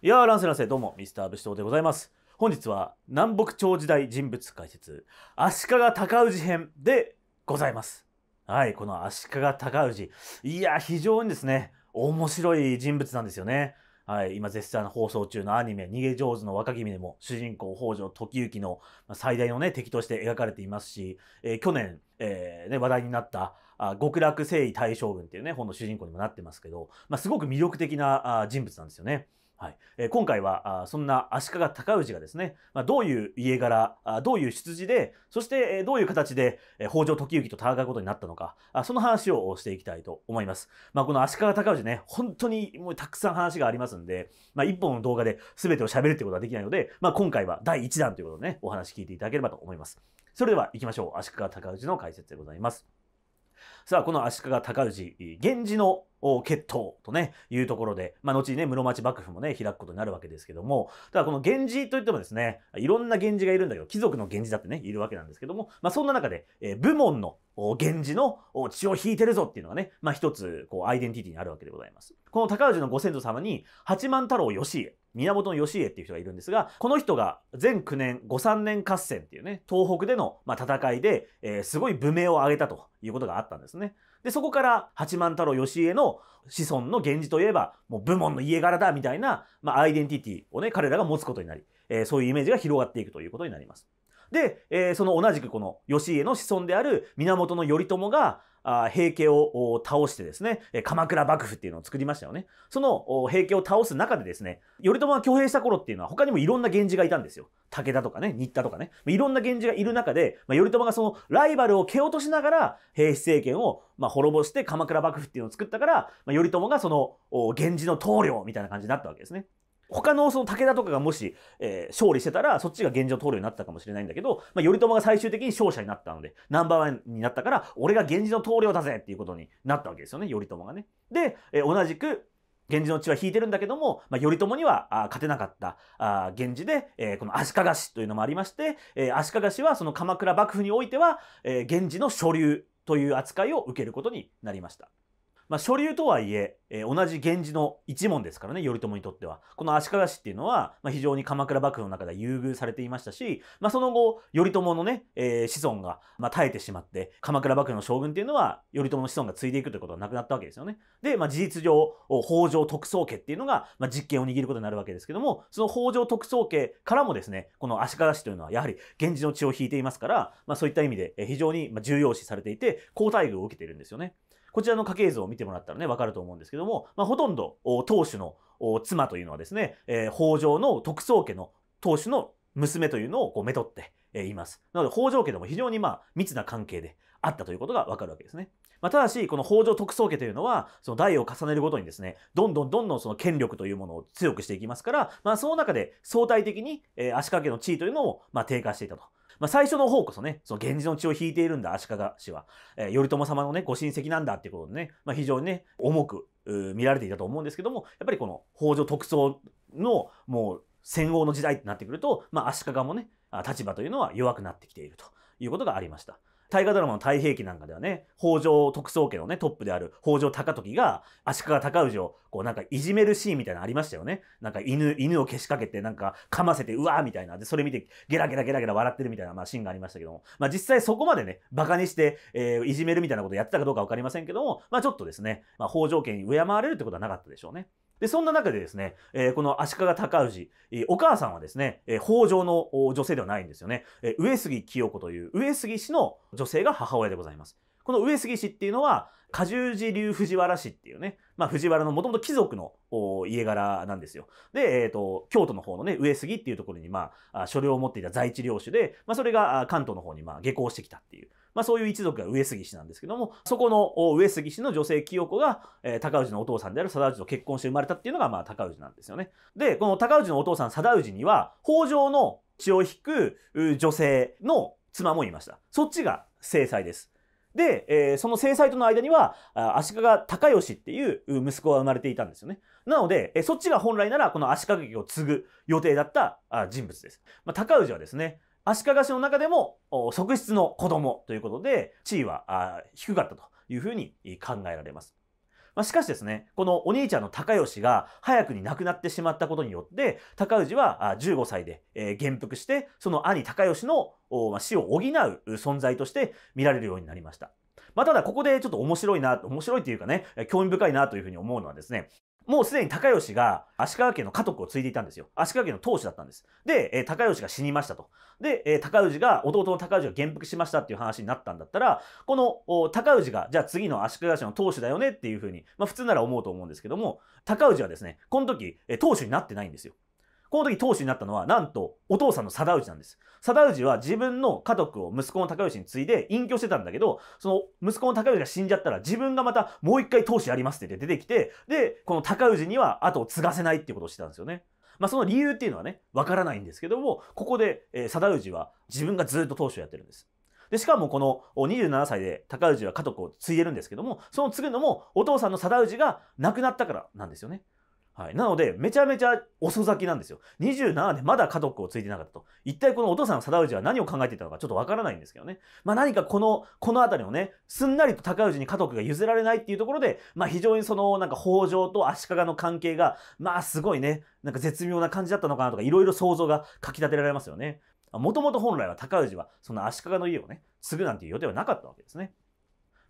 いやー、乱世乱世、どうも、ミスター武士刀でございます。本日は、南北朝時代人物解説、足利尊氏編でございます。はい、この足利尊氏。いや、非常にですね、面白い人物なんですよね。はい、今絶賛放送中のアニメ、逃げ上手の若君でも、主人公北条時行の最大のね、敵として描かれていますし、えー、去年、えー、ね、話題になった、あ極楽征夷大将軍っていうね、本の主人公にもなってますけど、まあ、すごく魅力的なあ人物なんですよね。はい、えー、今回はあそんな足利尊氏がですね、まあ、どういう家柄あどういう出自でそして、えー、どういう形で、えー、北条時行と戦うことになったのかあその話をしていきたいと思います、まあ、この足利尊氏ね本当にもうたくさん話がありますんで、まあ、1本の動画で全てを喋るってことはできないので、まあ、今回は第1弾ということでねお話聞いていただければと思いますそれでは行きましょう足利尊氏の解説でございますさあ、この足利尊氏、源氏の決闘とね、いうところで、まあ、後にね、室町幕府もね、開くことになるわけですけども、ただこの源氏といってもですね、いろんな源氏がいるんだけど、貴族の源氏だってね、いるわけなんですけども、まあ、そんな中で、えー、部門の源氏の血を引いてるぞっていうのがね、まあ、一つ、こう、アイデンティティにあるわけでございます。この高氏のご先祖様に、八幡太郎義家、源義家っていう人がいるんですが、この人が全9年、五三年合戦っていうね、東北での、ま戦いで、えー、すごい武名を上げたということがあったんですね。ね。で、そこから八幡太郎義家の子孫の源氏といえば、もう部門の家柄だみたいな、まあ、アイデンティティをね、彼らが持つことになり、えー、そういうイメージが広がっていくということになります。で、えー、その同じくこの義家の子孫である源頼朝が、平家を倒してですね、鎌倉幕府っていうのを作りましたよね。その平家を倒す中でですね、頼朝が挙兵した頃っていうのは他にもいろんな源氏がいたんですよ。武田とかね、新田とかね、いろんな源氏がいる中で、まあ、頼朝がそのライバルを蹴落としながら、平氏政権をま滅ぼして鎌倉幕府っていうのを作ったから、まあ、頼朝がその源氏の棟梁みたいな感じになったわけですね。他のその武田とかがもし、えー、勝利してたら、そっちが現状通るようになったかもしれないんだけど、まあ、頼朝が最終的に勝者になったので、ナンバーワンになったから、俺が源氏の棟梁だぜっていうことになったわけですよね、頼朝がね。で、えー、同じく、源氏の血は引いてるんだけども、まあ、頼朝には勝てなかったあ源氏で、えー、この足利氏というのもありまして、えー、足利氏はその鎌倉幕府においては、えー、源氏の所流という扱いを受けることになりました。まあ、所流とはいええー、同じ源氏の一門ですからね頼朝にとってはこの足利氏っていうのは、まあ、非常に鎌倉幕府の中で優遇されていましたし、まあ、その後頼朝のね、えー、子孫が、まあ、耐えてしまって鎌倉幕府の将軍っていうのは頼朝の子孫が継いでいくということはなくなったわけですよね。で、まあ、事実上北条徳宗家っていうのが、まあ、実権を握ることになるわけですけどもその北条徳宗家からもですねこの足利氏というのはやはり源氏の血を引いていますから、まあ、そういった意味で非常に重要視されていて好待遇を受けているんですよね。こちらの家系図を見てもらったらね、わかると思うんですけども、まあ、ほとんど当主の妻というのはですね、えー、北条の特捜家の当主の娘というのをこうめとって、えいます。なので北条家でも非常にまあ密な関係であったということがわかるわけですね。まあ、ただし、この北条特捜家というのは、その代を重ねるごとにですね、どんどんどんどんその権力というものを強くしていきますから、まあ、その中で相対的に、え足掛けの地位というのも、ま低下していたと。まあ、最初の方こそね、その源氏の血を引いているんだ、足利氏は。えー、頼朝様のね、ご親戚なんだっていうことでね、まあ、非常にね、重く見られていたと思うんですけども、やっぱりこの北条特捜のもう戦後の時代ってなってくると、まあ、足利もね、立場というのは弱くなってきているということがありました。大河ドラマの太平記なんかではね、北条特捜家のね、トップである北条高時が、足利高氏を、こうなんかいじめるシーンみたいなのありましたよね。なんか犬、犬をけしかけて、なんか噛ませて、うわーみたいな。で、それ見て、ゲラゲラゲラゲラ笑ってるみたいな、まあシーンがありましたけども。まあ実際そこまでね、馬鹿にして、えー、いじめるみたいなことやってたかどうかわかりませんけども、まあちょっとですね、まあ北条家に敬われるってことはなかったでしょうね。で、そんな中でですね、えー、この足利尊氏、えー、お母さんはですね、えー、北条の女性ではないんですよね。え上杉清子という上杉氏の女性が母親でございます。この上杉氏っていうのは、下重寺流藤原氏っていうね、まあ、藤原のもともと貴族の家柄なんですよ。で、えっ、ー、と、京都の方のね、上杉っていうところに、まあ、所領を持っていた在地領主で、まあ、それが関東の方に、まあ、下校してきたっていう。まあ、そういう一族が上杉氏なんですけども、そこの上杉氏の女性清子が、え高氏のお父さんである貞氏と結婚して生まれたっていうのが、まあ、高氏なんですよね。で、この高氏のお父さん貞氏には、北条の血を引く女性の妻もいました。そっちが正妻です。で、えー、その正妻との間には、足利高義っていう息子が生まれていたんですよね。なので、えそっちが本来ならこの足利家を継ぐ予定だったあ人物です。まあ、高氏はですね、足利氏の中でも側室の子供ということで、地位は低かったというふうに考えられます。まあ、しかしですね、このお兄ちゃんの高義が早くに亡くなってしまったことによって、高氏は15歳で元服して、その兄高義の死を補う存在として見られるようになりました。まあ、ただここでちょっと面白いな、面白いというかね、興味深いなというふうに思うのはですね、もうすでに高吉が足利家の家督を継いでいたんですよ。足利家の当主だったんです。で、えー、高吉が死にましたと。で、えー、高氏が、弟の高氏が元服しましたっていう話になったんだったら、この高氏が、じゃあ次の足利氏の当主だよねっていうふうに、まあ普通なら思うと思うんですけども、高氏はですね、この時、えー、当主になってないんですよ。この時当主になったのは、なんと、お父さんの貞氏なんです。貞氏は自分の家督を息子の高氏に継いで隠居してたんだけど、その息子の高氏が死んじゃったら自分がまたもう一回当主やりますって出てきて、で、この高氏には後を継がせないってことをしてたんですよね。まあ、その理由っていうのはね、わからないんですけども、ここで、えー、貞氏は自分がずっと当主をやってるんです。で、しかもこの27歳で高氏は家督を継いでるんですけども、その継ぐのもお父さんの貞氏が亡くなったからなんですよね。はい。なので、めちゃめちゃ遅咲きなんですよ。27年まだ家族をついてなかったと。一体このお父さんの貞氏は何を考えていたのかちょっとわからないんですけどね。まあ何かこの、この辺りのね、すんなりと高氏に家族が譲られないっていうところで、まあ非常にその、なんか北条と足利の関係が、まあすごいね、なんか絶妙な感じだったのかなとか、いろいろ想像がかき立てられますよね。もともと本来は高氏は、その足利の家をね、継ぐなんていう予定はなかったわけですね。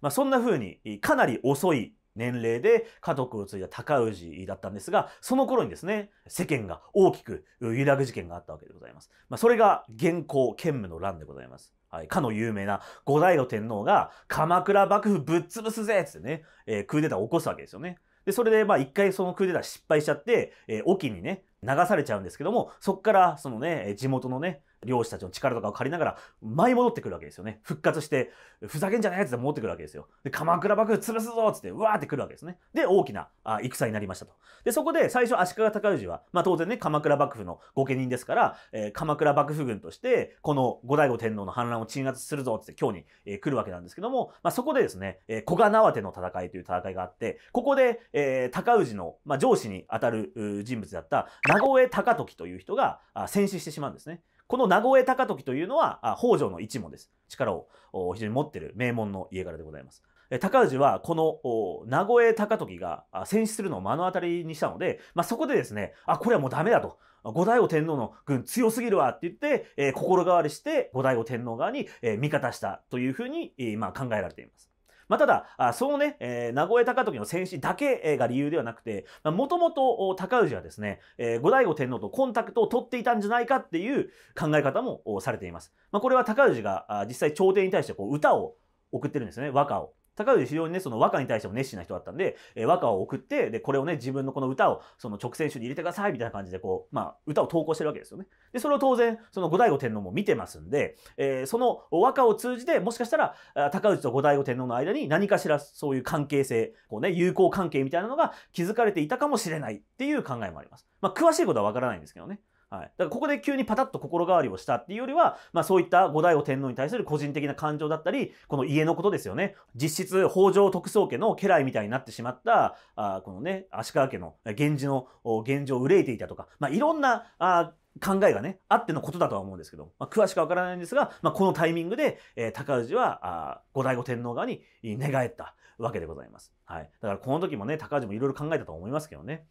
まあそんな風に、かなり遅い年齢で家督を継いだ高氏だったんですが、その頃にですね、世間が大きく揺らぐ事件があったわけでございます。まあ、それが現行兼務の乱でございます。はい、かの有名な五代の天皇が鎌倉幕府ぶっ潰すぜっつってね、えー、クーデターを起こすわけですよね。で、それでまあ一回そのクーデター失敗しちゃって、えー、沖にね、流されちゃうんですけども、そっからそのね、地元のね、漁師たちの力とかを借りながら舞い戻ってくるわけですよね復活してふざけんじゃないやつで戻ってくるわけですよで鎌倉幕府潰すぞっつってうわーってくるわけですねで大きなあ戦になりましたとでそこで最初足利尊氏は、まあ、当然ね鎌倉幕府の御家人ですから、えー、鎌倉幕府軍としてこの後醍醐天皇の反乱を鎮圧するぞっつって今日に、えー、来るわけなんですけども、まあ、そこでですね、えー、古賀縄手の戦いという戦いがあってここで、えー、高氏の、まあ、上司にあたる人物だった名越高時という人が戦死してしまうんですね。この名越高時というのはあ北条の一門です。力を非常に持ってる名門の家柄でございます。高氏はこの名越高時が戦死するのを目の当たりにしたので、まあ、そこでですね、あ、これはもうダメだと。後醍醐天皇の軍強すぎるわって言って、えー、心変わりして後醍醐天皇側に、えー、味方したというふうに、えー、まあ、考えられています。まあ、ただ、あそのね、えー、名古屋高時の戦死だけが理由ではなくて、もともと高氏はですね、えー、後醍醐天皇とコンタクトを取っていたんじゃないかっていう考え方もされています。まあ、これは高氏が実際朝廷に対してこう歌を送ってるんですね、和歌を。高氏非常にね、その和歌に対しても熱心な人だったんで、えー、和歌を送って、で、これをね、自分のこの歌を、その直線集に入れてください、みたいな感じで、こう、まあ、歌を投稿してるわけですよね。で、それを当然、その後醍醐天皇も見てますんで、えー、その和歌を通じて、もしかしたら、高氏と後醍醐天皇の間に何かしらそういう関係性、こうね、友好関係みたいなのが築かれていたかもしれないっていう考えもあります。まあ、詳しいことはわからないんですけどね。はい、だからここで急にパタッと心変わりをしたっていうよりは、まあ、そういった後醍醐天皇に対する個人的な感情だったりこの家のことですよね実質北条徳宗家の家来みたいになってしまったあこのね足利家の源氏の現状を憂いていたとか、まあ、いろんなあ考えがねあってのことだとは思うんですけど、まあ、詳しくは分からないんですが、まあ、このタイミングで、えー、高氏は後醍醐天皇側に寝返ったわけでございます。はい、だからこの時もね高氏もいろいろ考えたと思いますけどね。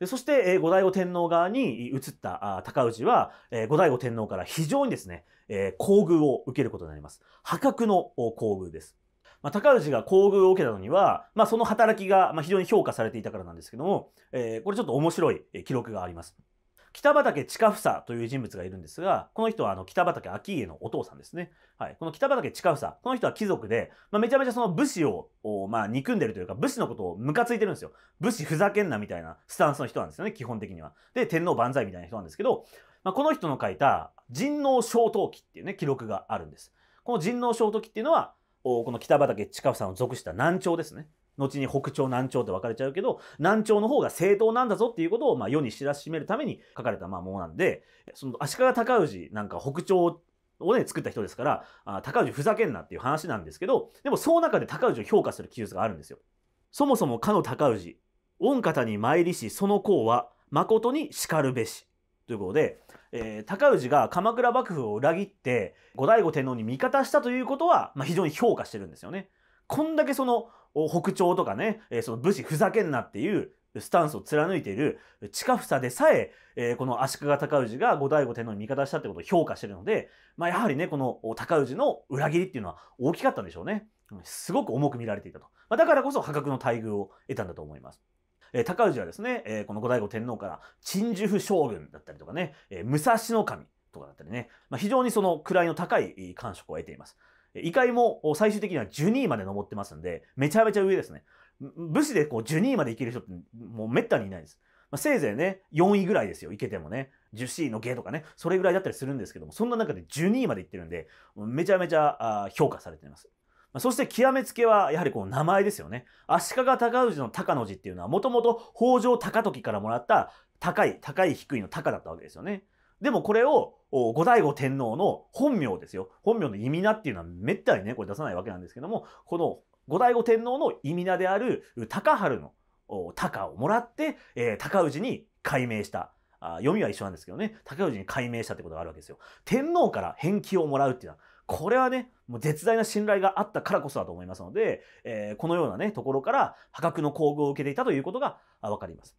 でそして、えー、後醍醐天皇側に移った高氏は、えー、後醍醐天皇から非常にですね、えー、厚遇を受けることになります。破格の厚遇です。まあ、高氏が厚遇を受けたのには、まあ、その働きが、まあ、非常に評価されていたからなんですけども、えー、これちょっと面白い記録があります。北畠近房という人物がいるんですが、この人はあの北畠顕家のお父さんですね。はい。この北畠近房、この人は貴族で、まあ、めちゃめちゃその武士を、まあ、憎んでるというか、武士のことをムカついてるんですよ。武士ふざけんなみたいなスタンスの人なんですよね、基本的には。で、天皇万歳みたいな人なんですけど、まあ、この人の書いた、人皇小陶記っていうね、記録があるんです。この人皇小陶記っていうのは、この北畠近房の属した南朝ですね。後に北朝南朝って分かれちゃうけど、南朝の方が正当なんだぞっていうことを、まあ、世に知らしめるために書かれた、まあ、ものなんで、その、足利尊氏なんか北朝をね、作った人ですから、あ尊氏ふざけんなっていう話なんですけど、でもその中で尊氏を評価する記述があるんですよ。そもそもかの尊氏、御方に参りし、その功は、誠にかるべし。ということで、えー、高氏が鎌倉幕府を裏切って、後醍醐天皇に味方したということは、まあ、非常に評価してるんですよね。こんだけその、北朝とかね、えー、その武士ふざけんなっていうスタンスを貫いている近房でさええー、この足利尊氏が後醍醐天皇に味方したってことを評価してるので、まあ、やはりねこの尊氏の裏切りっていうのは大きかったんでしょうねすごく重く見られていたと、まあ、だからこそ破格の待遇を得たんだと思います。えー、高氏はですね、えー、この後醍醐天皇から陳寿府将軍だったりとかね、え武蔵守とかだったりね、まあ、非常にその位の高い官職を得ています。異界も最終的には12位まで登ってますんで、めちゃめちゃ上ですね。武士でこう12位までいける人ってもうめったにいないです。まあ、せいぜいね、4位ぐらいですよ、いけてもね。10C の芸とかね、それぐらいだったりするんですけども、そんな中で12位までいってるんで、めちゃめちゃ評価されています。そして極めつけは、やはりこの名前ですよね。足利尊氏の高の字っていうのは、もともと北条高時からもらった高い、高い低いの高だったわけですよね。でもこれを後醍醐天皇の本名ですよ本名の意味名っていうのはめったにねこれ出さないわけなんですけどもこの後醍醐天皇の意味名である高春の鷹をもらって、えー、高氏に改名したあ読みは一緒なんですけどね高氏に改名したってことがあるわけですよ。天皇から返記をもらうっていうのはこれはねもう絶大な信頼があったからこそだと思いますので、えー、このようなねところから破格の厚遇を受けていたということが分かります。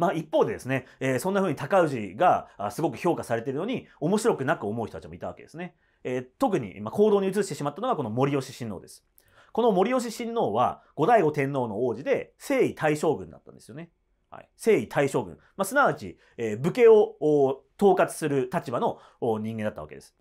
まあ一方でですね、えー、そんな風に高氏がすごく評価されてるのに面白くなく思う人たちもいたわけですね。えー、特に、ま行動に移してしまったのがこの森吉親王です。この森吉親王は後醍醐天皇の王子で征夷大将軍だったんですよね。はい、征夷大将軍、まあ、すなわち、えー、武家を統括する立場の人間だったわけです。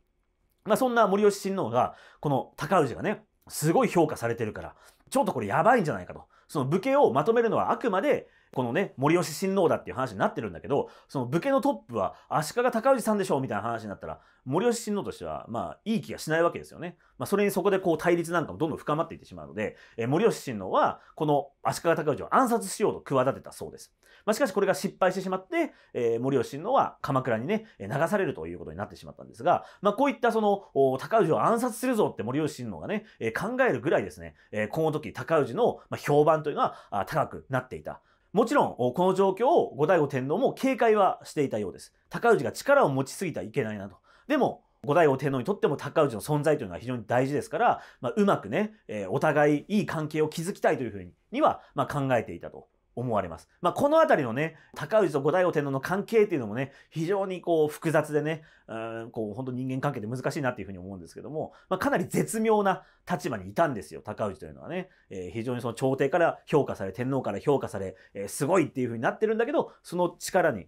まあ、そんな森吉親王がこの高氏がねすごい評価されてるからちょっとこれやばいんじゃないかと。その武家をまとめるのはあくまでこのね、森吉親王だっていう話になってるんだけど、その武家のトップは足利尊氏さんでしょうみたいな話になったら、森吉親王としては、まあ、いい気がしないわけですよね。まあ、それにそこでこう対立なんかもどんどん深まっていってしまうので、えー、森吉親王は、この足利尊氏を暗殺しようと企てたそうです。まあ、しかしこれが失敗してしまって、えー、森吉親王は鎌倉にね、流されるということになってしまったんですが、まあ、こういったその、尊氏を暗殺するぞって森吉親王がね、えー、考えるぐらいですね、えー、この時尊氏の評判というのは高くなっていた。もちろん、この状況を後醍醐天皇も警戒はしていたようです。高氏が力を持ちすぎてはいけないなと。でも、後醍醐天皇にとっても高氏の存在というのは非常に大事ですから、まあ、うまくね、えー、お互いいい関係を築きたいというふうには、まあ、考えていたと思われます。まあ、この辺りのね、高氏と後醍醐天皇の関係っていうのもね、非常にこう複雑でね、うんこう本当人間関係で難しいなっていうふうに思うんですけども、まあ、かなり絶妙な立場にいたんですよ、高氏というのはね。えー、非常にその朝廷から評価され、天皇から評価され、えー、すごいっていうふうになってるんだけど、その力に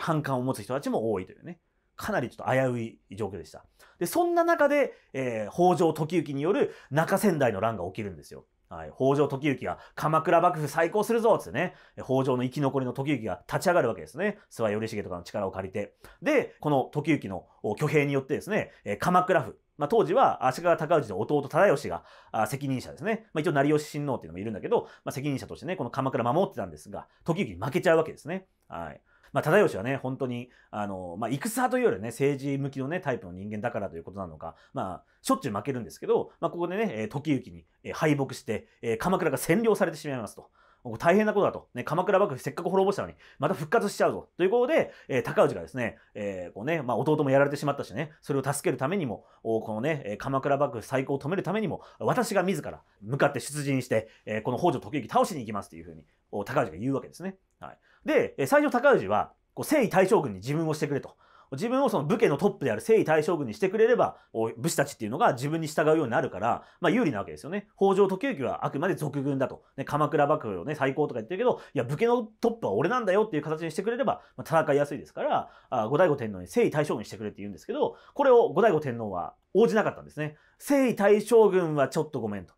反感を持つ人たちも多いというね。かなりちょっと危うい状況でした。で、そんな中で、えー、北条時行による中仙台の乱が起きるんですよ。はい、北条時行が鎌倉幕府再興するぞっつってね、北条の生き残りの時行が立ち上がるわけですね。諏訪頼重とかの力を借りて。で、この時行の挙兵によってですね、鎌倉府、まあ、当時は足利尊氏の弟忠義が責任者ですね。まあ、一応成吉親王っていうのもいるんだけど、まあ、責任者としてね、この鎌倉守ってたんですが、時行に負けちゃうわけですね。はい。まあ、忠義はね、本当に、あの、まあ、戦というよりね、政治向きのね、タイプの人間だからということなのか、まあ、しょっちゅう負けるんですけど、まあ、ここでね、時行に敗北して、鎌倉が占領されてしまいますと。大変なことだと。ね、鎌倉幕府せっかく滅ぼしたのに、また復活しちゃうぞ。ということで、えー、高氏がですね、えー、こうね、まあ、弟もやられてしまったしね、それを助けるためにも、このね、鎌倉幕府再興を止めるためにも、私が自ら向かって出陣して、えー、この北条時行倒しに行きますというふうに、高氏が言うわけですね。はい。で、最初高氏は、こう、征夷大将軍に自分をしてくれと。自分をその武家のトップである征夷大将軍にしてくれれば、武士たちっていうのが自分に従うようになるから、まあ有利なわけですよね。北条時行はあくまで俗軍だと。ね、鎌倉幕府をね、最高とか言ってるけど、いや、武家のトップは俺なんだよっていう形にしてくれれば、まあ、戦いやすいですから、あ後醍醐天皇に征夷大将軍にしてくれって言うんですけど、これを後醍醐天皇は応じなかったんですね。征夷大将軍はちょっとごめんと。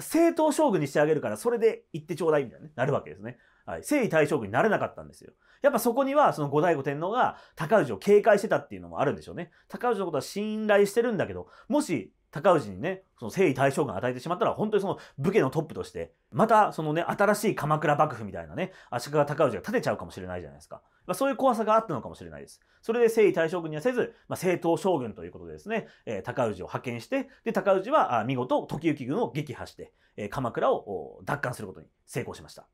正当将軍にしてあげるから、それで行ってちょうだいみたいな、ね、なるわけですね。はい、征夷大将軍になれなかったんですよ。やっぱそこにはその後醍醐天皇が高氏を警戒してたっていうのもあるんでしょうね。高氏のことは信頼してるんだけど、もし高氏にね、その征夷大将軍を与えてしまったら、本当にその武家のトップとして、またそのね、新しい鎌倉幕府みたいなね、足利高氏が建てちゃうかもしれないじゃないですか。まあ、そういう怖さがあったのかもしれないです。それで征夷大将軍にはせず、まあ、正党将軍ということでですね、えー、高氏を派遣して、で、高氏は見事時行軍を撃破して、えー、鎌倉を奪還することに成功しました。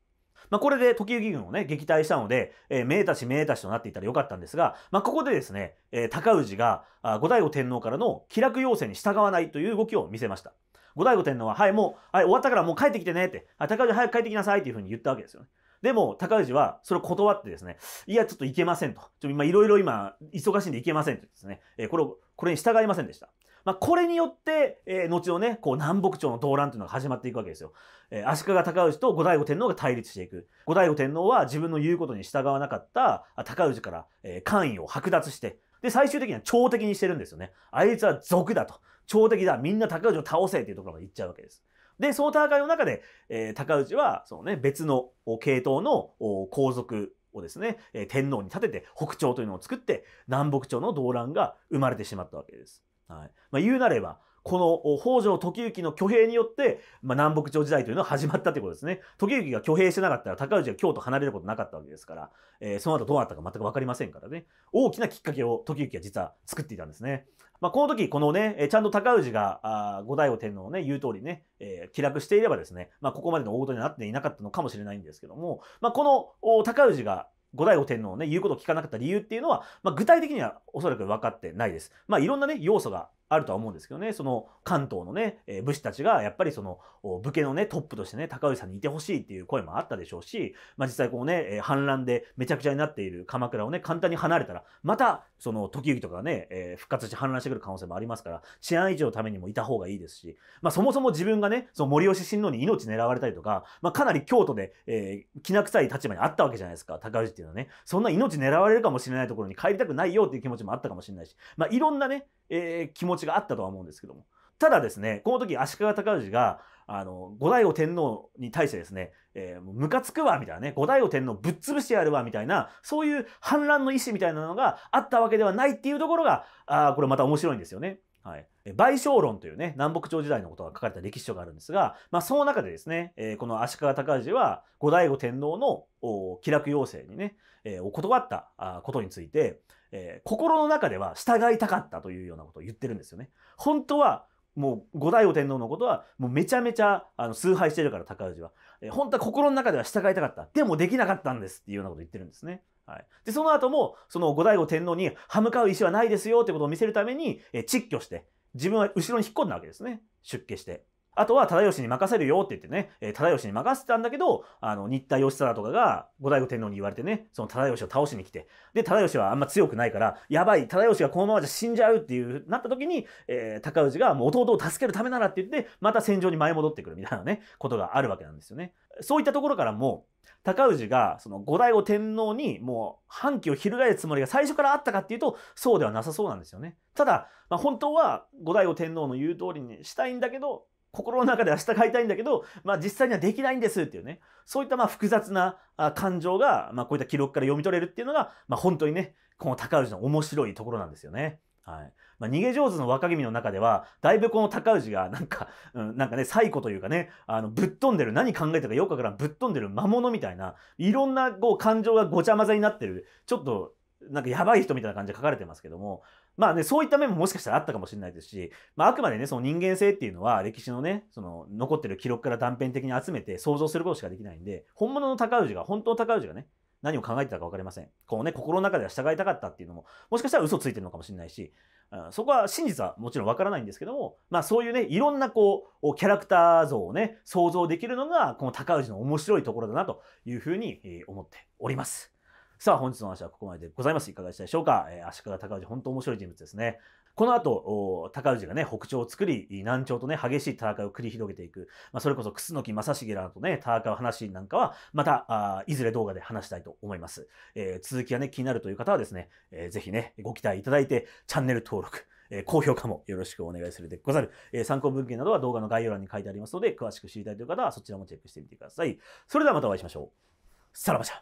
まあ、これで時行軍をね、撃退したので、えー、名たち名たちとなっていたらよかったんですが、まあ、ここでですね、えー、高氏が後醍醐天皇からの気楽要請に従わないという動きを見せました。後醍醐天皇は、はい、もう、はい、終わったからもう帰ってきてねって、あ高氏早く帰ってきなさいっていうふうに言ったわけですよね。でも、高氏は、それを断ってですね、いや、ちょっと行けませんと。ちょっと今、いろいろ今、忙しいんで行けませんとですね、えー、これを、これに従いませんでした。まあ、これによって、えー、後のね、こう南北朝の動乱というのが始まっていくわけですよ。えー、足利尊氏と後醍醐天皇が対立していく。後醍醐天皇は自分の言うことに従わなかった尊氏から、えー、官位を剥奪して、で、最終的には朝敵にしてるんですよね。あいつは賊だと。朝敵だ。みんな尊氏を倒せっていうところまで行っちゃうわけです。で、その戦いの中で、えー、尊氏は、そのね、別の系統の皇族をですね、天皇に立てて北朝というのを作って、南北朝の動乱が生まれてしまったわけです。はいまあ、言うなれば、この北条時行の挙兵によって、まあ、南北朝時代というのは始まったということですね。時行が挙兵してなかったら高氏が京都離れることなかったわけですから、えー、その後どうなったか全く分かりませんからね。大きなきっかけを時行は実は作っていたんですね。まあ、この時、このね、ちゃんと高氏が後醍醐天皇のね、言う通りね、えー、気楽していればですね、まあ、ここまでの大事になっていなかったのかもしれないんですけども、まあ、この高氏が後醍醐天皇のね、言うことを聞かなかった理由っていうのは、まあ、具体的にはおそらく分かってないです。まあ、いろんなね、要素があるとは思うんですけどねその関東のね、え武士たちがやっぱりその武家のねトップとしてね高氏さんにいてほしいっていう声もあったでしょうし、まあ、実際こうね、え反乱でめちゃくちゃになっている鎌倉をね簡単に離れたらまたその時行とかね、え復活して反乱してくる可能性もありますから治安維持のためにもいた方がいいですし、まあ、そもそも自分がねその森吉親王に命狙われたりとか、まあ、かなり京都で、えー、きな臭い立場にあったわけじゃないですか高氏っていうのはねそんな命狙われるかもしれないところに帰りたくないよっていう気持ちもあったかもしれないし、まあ、いろんなね、えー、気持ちちがあったとは思うんですけどもただですねこの時足利尊氏があの後醍醐天皇に対してですね、えー、ムカつくわみたいなね後醍醐天皇ぶっ潰してやるわみたいなそういう反乱の意思みたいなのがあったわけではないっていうところがあこれまた面白いんですよね。はい、賠償論というね、南北朝時代のことが書かれた歴史書があるんですが、まあ、その中でですね、えー、この足利尊氏は、後醍醐天皇の気楽要請にね、えー、断ったことについて、えー、心の中では従いたかったというようなことを言ってるんですよね。本当は、もう後醍醐天皇のことはもうめちゃめちゃあの崇拝してるから高氏は、えー、本当は心の中では従いたかったでもできなかったんですっていうようなこと言ってるんですね。はい、でその後もその後醍醐天皇に歯向かう意思はないですよってことを見せるために、えー、窒して自分は後ろに引っ込んだわけですね。出家して。あとは、忠義に任せるよって言ってね、えー、忠義に任せてたんだけど、あの、新田義貞とかが、後醍醐天皇に言われてね、その忠義を倒しに来て、で、忠義はあんま強くないから、やばい、忠義がこのままじゃ死んじゃうっていう、なった時に、えー、高氏がもう弟を助けるためならって言って、また戦場に舞い戻ってくるみたいなね、ことがあるわけなんですよね。そういったところからも、高氏がその後醍醐天皇にもう反旗を翻るつもりが最初からあったかっていうとそうではなさそうなんですよね。ただ、まあ、本当は後醍醐天皇の言う通りにしたいんだけど心の中では従いたいんだけど、まあ、実際にはできないんですっていうねそういったまあ複雑な感情が、まあ、こういった記録から読み取れるっていうのが、まあ、本当にねこの高氏の面白いところなんですよね。はいまあ、逃げ上手の若君の中ではだいぶこの高氏がなんか、うん、なんかね最古というかねあのぶっ飛んでる何考えてるかよくわからんぶっ飛んでる魔物みたいないろんなこう感情がごちゃ混ぜになってるちょっとなんかやばい人みたいな感じで書かれてますけどもまあねそういった面ももしかしたらあったかもしれないですし、まあ、あくまでねその人間性っていうのは歴史のねその残ってる記録から断片的に集めて想像することしかできないんで本物の高氏が本当の高氏がね何を考えてたか分かりません。こうね、心の中では従いたかったっていうのも、もしかしたら嘘ついてるのかもしれないし、うん、そこは真実はもちろん分からないんですけども、まあそういうね、いろんなこう、キャラクター像をね、想像できるのが、この高氏の面白いところだなというふうに思っております。さあ、本日の話はここまででございます。いかがでしたでしょうか、えー、足利高氏、本当面白い人物ですね。この後、高氏がね、北朝を作り、南朝とね、激しい戦いを繰り広げていく。まあ、それこそ、楠木正成らとね、戦う話なんかは、また、いずれ動画で話したいと思います。えー、続きがね、気になるという方はですね、えー、ぜひね、ご期待いただいて、チャンネル登録、えー、高評価もよろしくお願いするでござる。えー、参考文献などは動画の概要欄に書いてありますので、詳しく知りたいという方は、そちらもチェックしてみてください。それではまたお会いしましょう。さらばじゃ。